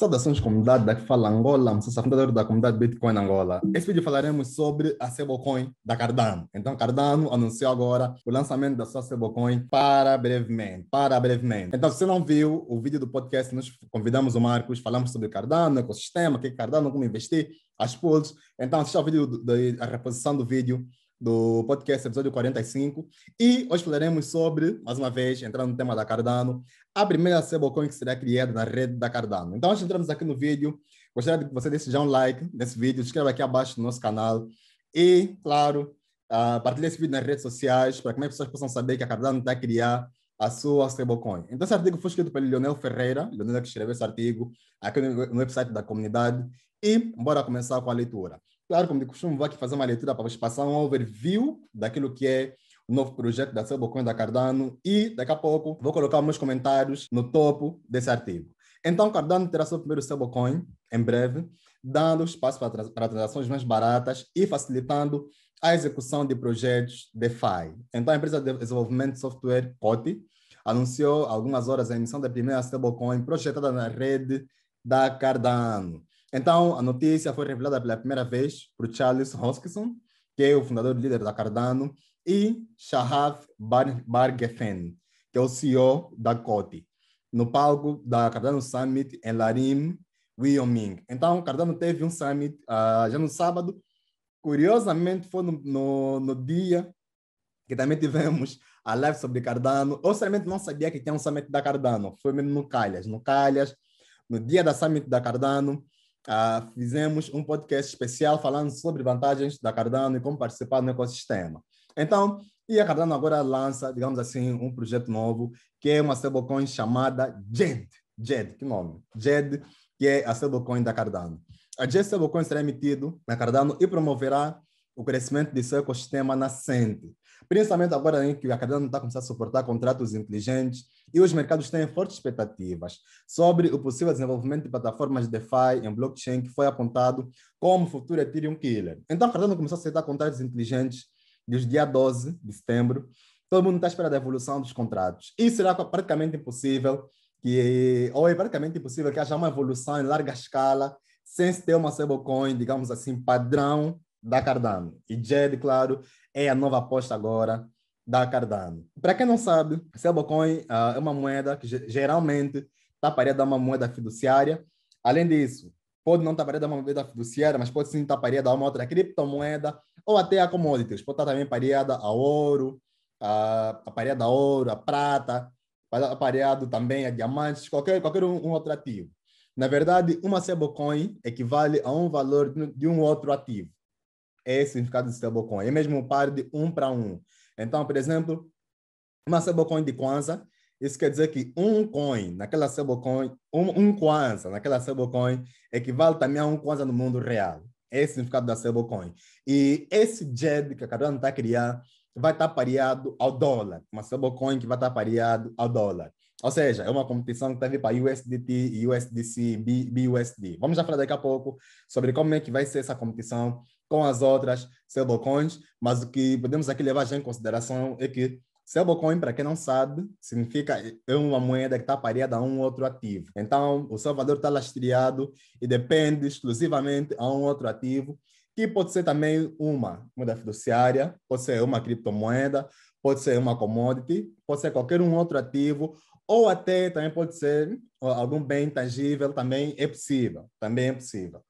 Saudações comunidade, daqui fala Angola, Mussassa, fundador da comunidade Bitcoin Angola. Esse vídeo falaremos sobre a stablecoin da Cardano. Então Cardano anunciou agora o lançamento da sua stablecoin para brevemente, para brevemente. Então se você não viu o vídeo do podcast, nós convidamos o Marcos, falamos sobre Cardano, ecossistema, o que é Cardano, como investir, as pools. Então assista o vídeo, a reposição do vídeo do podcast, episódio 45. E hoje falaremos sobre, mais uma vez, entrando no tema da Cardano, a primeira stablecoin que será criada na rede da Cardano. Então, antes de entrarmos aqui no vídeo, gostaria que você desse já um like nesse vídeo, se inscreva aqui abaixo no nosso canal e, claro, uh, partilhe esse vídeo nas redes sociais para que mais pessoas possam saber que a Cardano está a criar a sua stablecoin. Então, esse artigo foi escrito pelo Leonel Ferreira, Leonel que escreveu esse artigo aqui no, no website da comunidade. E bora começar com a leitura. Claro, como de costume, vou aqui fazer uma leitura para vocês passar um overview daquilo que é o novo projeto da Stablecoin da Cardano e, daqui a pouco, vou colocar meus comentários no topo desse artigo. Então, Cardano terá seu primeiro stablecoin em breve, dando espaço para, para transações mais baratas e facilitando a execução de projetos DeFi. Então, a empresa de desenvolvimento de software Coti anunciou algumas horas a emissão da primeira stablecoin projetada na rede da Cardano. Então, a notícia foi revelada pela primeira vez por Charles Hoskinson, que é o fundador e líder da Cardano, e bar Bargefen, que é o CEO da Cote, no palco da Cardano Summit em Larim, Wyoming. Então, Cardano teve um summit uh, já no sábado. Curiosamente, foi no, no, no, dia que também tivemos a live sobre Cardano. Eu sinceramente não sabia que tinha um summit da Cardano. Foi mesmo no Calhas. No Calhas, no dia da summit da Cardano, ah, fizemos um podcast especial falando sobre vantagens da Cardano e como participar no ecossistema. Então, e a Cardano agora lança, digamos assim, um projeto novo, que é uma stablecoin chamada JED. JED, que nome? JED, que é a stablecoin da Cardano. A JED stablecoin será emitido na Cardano e promoverá o crescimento de seu ecossistema nascente. Principalmente agora em que a cadeia não está começando a suportar contratos inteligentes e os mercados têm fortes expectativas sobre o possível desenvolvimento de plataformas DeFi em blockchain que foi apontado como futuro Ethereum Killer. Então a cadeia não começou a aceitar contratos inteligentes desde dia 12 de setembro. Todo mundo está esperando a evolução dos contratos. E será praticamente impossível que, ou é praticamente impossível que haja uma evolução em larga escala sem se ter uma stablecoin, digamos assim, padrão da Cardano. E Jed, claro, é a nova aposta agora da Cardano. Para quem não sabe, Stablecoin uh, ah, é uma moeda que geralmente está pareada a uma moeda fiduciária. Além disso, pode não estar tá pareada a uma moeda fiduciária, mas pode sim estar tá pareada a uma outra criptomoeda ou até a commodities. Pode estar tá também pareada a ouro, a, a pareada a ouro, a prata, pareado também a diamantes, qualquer, qualquer um, um outro ativo. Na verdade, uma stablecoin equivale a um valor de um outro ativo é esse o significado de stablecoin. É mesmo um par de um para um. Então, por exemplo, uma stablecoin de Kwanza, isso quer dizer que um coin naquela stablecoin, um, um Kwanza naquela stablecoin equivale também a um Kwanza no mundo real. Esse é o significado da stablecoin. E esse JED que a Cardano está criando vai estar tá pareado ao dólar, uma stablecoin que vai estar tá pareado ao dólar. Ou seja, é uma competição que teve para USDT, USDC, BUSD. Vamos já falar daqui a pouco sobre como é que vai ser essa competição com as outras stablecoins, mas o que podemos aqui levar já em consideração é que Stablecoin, para quem não sabe, significa é uma moeda que está pareada a um outro ativo. Então, o seu valor está lastreado e depende exclusivamente a um outro ativo, que pode ser também uma moeda fiduciária, pode ser uma criptomoeda, pode ser uma commodity, pode ser qualquer um outro ativo, ou até também pode ser algum bem tangível, também é possível, também é possível.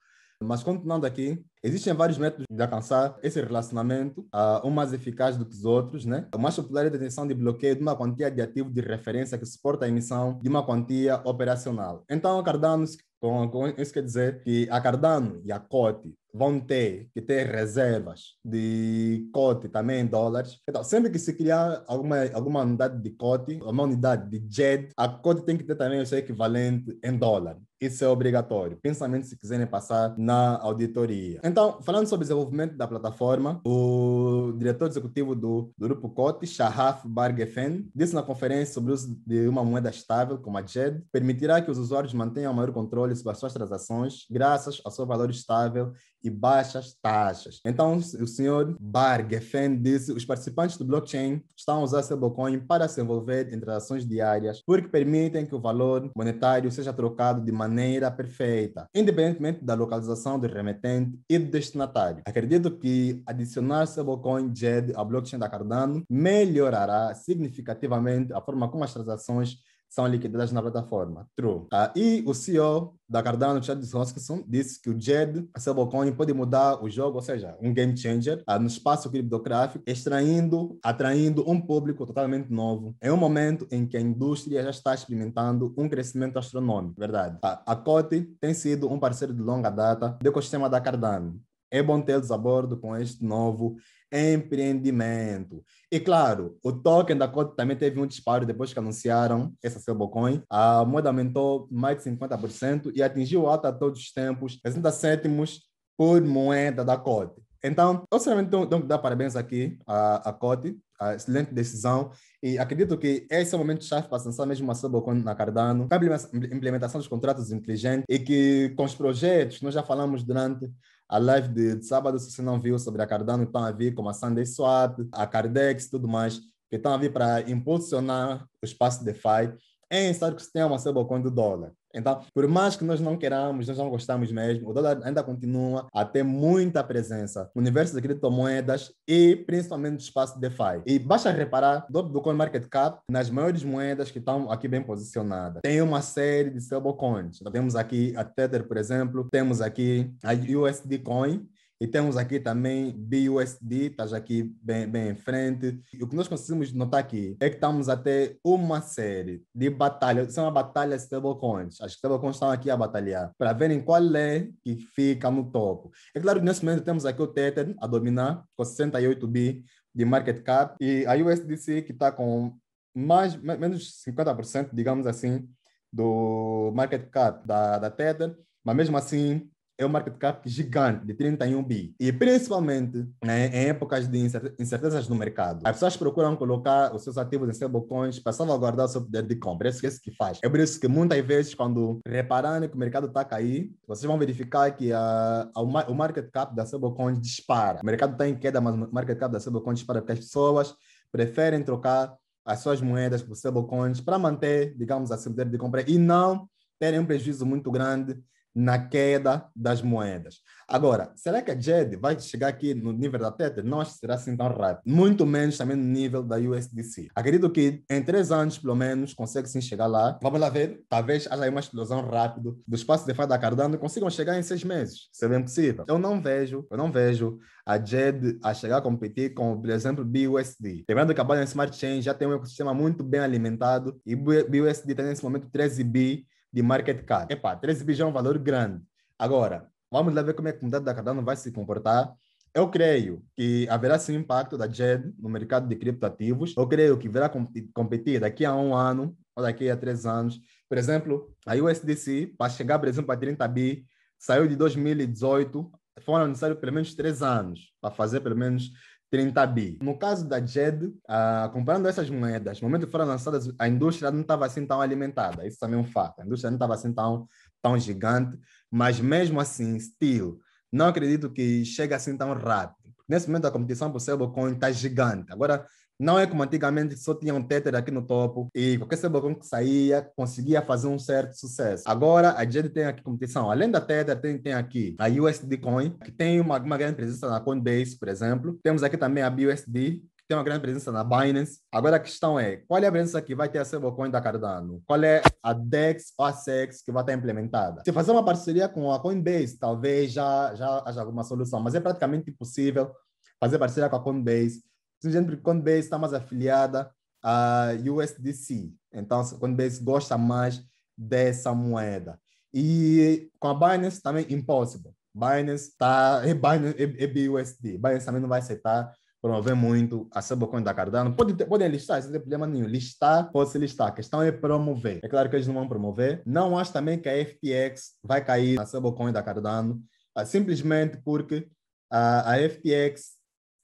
Mas continuando aqui, existem vários métodos de alcançar esse relacionamento, uh, um mais eficaz do que os outros, né? O mais popular é a detenção de bloqueio de uma quantia de ativo de referência que suporta a emissão de uma quantia operacional. Então, Cardano então, isso quer dizer que a Cardano e a Cote vão ter que ter reservas de Cote também em dólares. Então, sempre que se criar alguma, alguma unidade de Cote, uma unidade de JED, a Cote tem que ter também o seu equivalente em dólar. Isso é obrigatório. Pensamento se quiserem passar na auditoria. Então, falando sobre o desenvolvimento da plataforma, o diretor executivo do, do grupo COT, Sharaf Bargefen, disse na conferência sobre o uso de uma moeda estável, como a JED, permitirá que os usuários mantenham maior controle sobre as suas transações, graças ao seu valor estável e baixas taxas. Então, o senhor Bargefen disse os participantes do blockchain estão a usar blockchain para se envolver em transações diárias, porque permitem que o valor monetário seja trocado de maneira maneira perfeita, independentemente da localização do remetente e do destinatário. Acredito que adicionar stablecoin JED à blockchain da Cardano melhorará significativamente a forma como as transações são liquidadas na plataforma. True. Ah, e o CEO da Cardano, Chad Hoskinson, disse que o JED, a stablecoin, pode mudar o jogo, ou seja, um game changer ah, no espaço criptográfico, extraindo, atraindo um público totalmente novo, em um momento em que a indústria já está experimentando um crescimento astronômico, verdade. Ah, a Cote tem sido um parceiro de longa data do ecossistema da Cardano. É bom tê-los a bordo com este novo empreendimento. E claro, o token da COD também teve um disparo depois que anunciaram essa stablecoin. A moeda aumentou mais de 50% e atingiu alta a todos os tempos, 60 cêntimos por moeda da COD. Então, eu sinceramente tenho que dar parabéns aqui à, à COD, a excelente decisão e acredito que esse é o momento chave para lançar mesmo uma stablecoin na Cardano, a implementação dos contratos inteligentes e que com os projetos, nós já falamos durante a live de, de sábado, se você não viu, sobre a Cardano, estão a é vir como a Sunday Swap, a Cardex tudo mais, que estão a vir para impulsionar o espaço DeFi é em Estados que tem uma stablecoin do dólar. Então, por mais que nós não queramos, nós não gostamos mesmo, o dólar ainda continua a ter muita presença no universo de criptomoedas e principalmente no espaço DeFi. E basta reparar do, do CoinMarketCap nas maiores moedas que estão aqui bem posicionadas. Tem uma série de stablecoins. Então, temos aqui a Tether, por exemplo, temos aqui a USD Coin, e temos aqui também BUSD, está já aqui bem, bem em frente. E o que nós conseguimos notar aqui é que estamos até uma série de batalhas, são é a batalha stablecoins. As stablecoins estão aqui a batalhar para verem qual é que fica no topo. É claro que nesse momento temos aqui o Tether a dominar com 68 bi de market cap e a USDC que está com mais menos 50%, digamos assim, do market cap da, da Tether, mas mesmo assim é um market cap gigante, de 31 bi. E principalmente né, em épocas de incertezas no mercado, as pessoas procuram colocar os seus ativos em stablecoins para salvaguardar o seu poder de compra. É isso que é faz. É por isso que muitas vezes, quando repararem que o mercado está a cair, vocês vão verificar que a, a, o market cap da stablecoin dispara. O mercado está em queda, mas o market cap da stablecoin dispara porque as pessoas preferem trocar as suas moedas por stablecoins para manter, digamos a assim, seu poder de compra e não terem um prejuízo muito grande na queda das moedas. Agora, será que a JED vai chegar aqui no nível da Tether? Não acho que será assim tão rápido. Muito menos também no nível da USDC. Acredito que em três anos, pelo menos, consegue sim chegar lá. Vamos lá ver. Talvez haja uma explosão rápida do espaço de fato da Cardano consigam chegar em seis meses. Se é bem possível. Eu não vejo, eu não vejo a JED a chegar a competir com, por exemplo, BUSD. Lembrando que a Binance Smart Chain já tem um ecossistema muito bem alimentado e BUSD tem tá nesse momento 13 bi de market cap. Epá, 13 bi já é um valor grande. Agora, vamos lá ver como é que a comunidade da Cardano vai se comportar. Eu creio que haverá sim impacto da JED no mercado de criptoativos. Eu creio que virá competir daqui a um ano ou daqui a três anos. Por exemplo, a USDC, para chegar, por exemplo, a 30 bi, saiu de 2018, foram necessários pelo menos três anos para fazer pelo menos 30 bi. No caso da JED, uh, comparando essas moedas, no momento que foram lançadas, a indústria não estava assim tão alimentada. Isso também é um fato. A indústria não estava assim tão, tão gigante, mas mesmo assim, still, não acredito que chegue assim tão rápido. Nesse momento, a competição por stablecoin está gigante. Agora, não é como antigamente só tinha um tether aqui no topo e qualquer sabacão que saía conseguia fazer um certo sucesso. Agora a gente tem aqui competição. Além da tether, tem, tem aqui a USD Coin, que tem uma, uma grande presença na Coinbase, por exemplo. Temos aqui também a BUSD, que tem uma grande presença na Binance. Agora a questão é, qual é a presença que vai ter a stablecoin da Cardano? Qual é a DEX ou a SEX que vai estar implementada? Se fazer uma parceria com a Coinbase, talvez já, já haja alguma solução, mas é praticamente impossível fazer parceria com a Coinbase, Simplesmente porque Coinbase está mais afiliada a USDC. Então, Coinbase gosta mais dessa moeda. E com a Binance também impossible. Binance tá é, Binance, é, é BUSD. Binance também não vai aceitar promover muito a stablecoin da Cardano. Podem pode listar, isso não tem problema nenhum. Listar, pode se listar. A questão é promover. É claro que eles não vão promover. Não acho também que a FTX vai cair na stablecoin da Cardano, ah, simplesmente porque ah, a, a FTX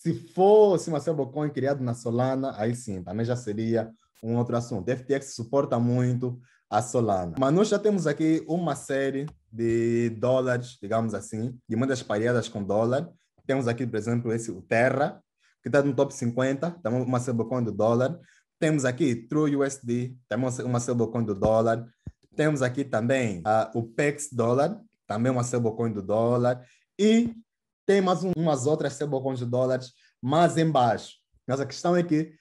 se fosse Marcelo Bocon criado na Solana, aí sim, também já seria um outro assunto. FTX suporta muito a Solana. Mas nós já temos aqui uma série de dólares, digamos assim, de muitas pareadas com dólar. Temos aqui, por exemplo, esse o Terra, que está no top 50, também uma stablecoin do dólar. Temos aqui True USD, também uma stablecoin do dólar. Temos aqui também uh, o PEX dólar, também uma stablecoin do dólar. E tem mais umas outras stablecoins de dólares mais embaixo. Mas a questão é que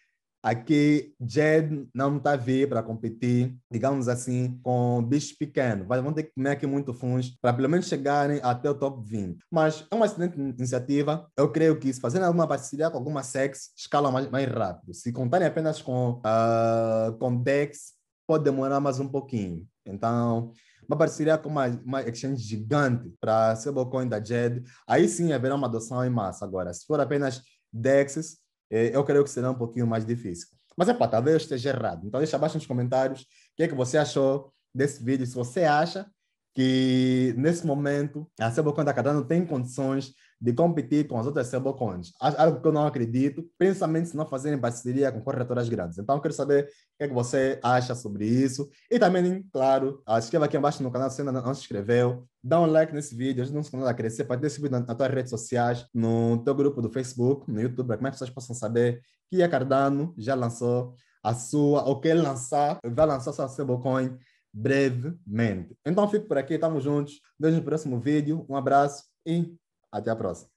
aqui Jed não está vir para competir, digamos assim, com bicho pequeno. Vão ter que comer aqui muito fundo para pelo menos chegarem até o top 20. Mas é uma excelente iniciativa. Eu creio que se fazerem alguma parceria com alguma sex, escala mais, mais rápido. Se contarem apenas com, uh, com DEX, pode demorar mais um pouquinho. Então, uma parceria com uma, uma exchange gigante para a stablecoin da JED, aí sim haverá uma adoção em massa. Agora, se for apenas DEXs, é, eu creio que será um pouquinho mais difícil. Mas é para talvez eu esteja errado. Então deixa abaixo nos comentários o que é que você achou desse vídeo. Se você acha que nesse momento a Cellbocon da Cardano tem condições de competir com as outras Cellbocons. Algo que eu não acredito, principalmente se não fazerem parceria com corretoras grandes. Então, eu quero saber o que, é que você acha sobre isso. E também, claro, inscreva aqui embaixo no canal se ainda não se inscreveu. Dá um like nesse vídeo, ajuda nosso canal a crescer. Pode esse vídeo nas tuas redes sociais, no teu grupo do Facebook, no YouTube, para que mais pessoas possam saber que a Cardano já lançou a sua, ou quer lançar, vai lançar sua Cellbocoin brevemente. Então fico por aqui, estamos juntos. Vejo no próximo vídeo, um abraço e até a próxima.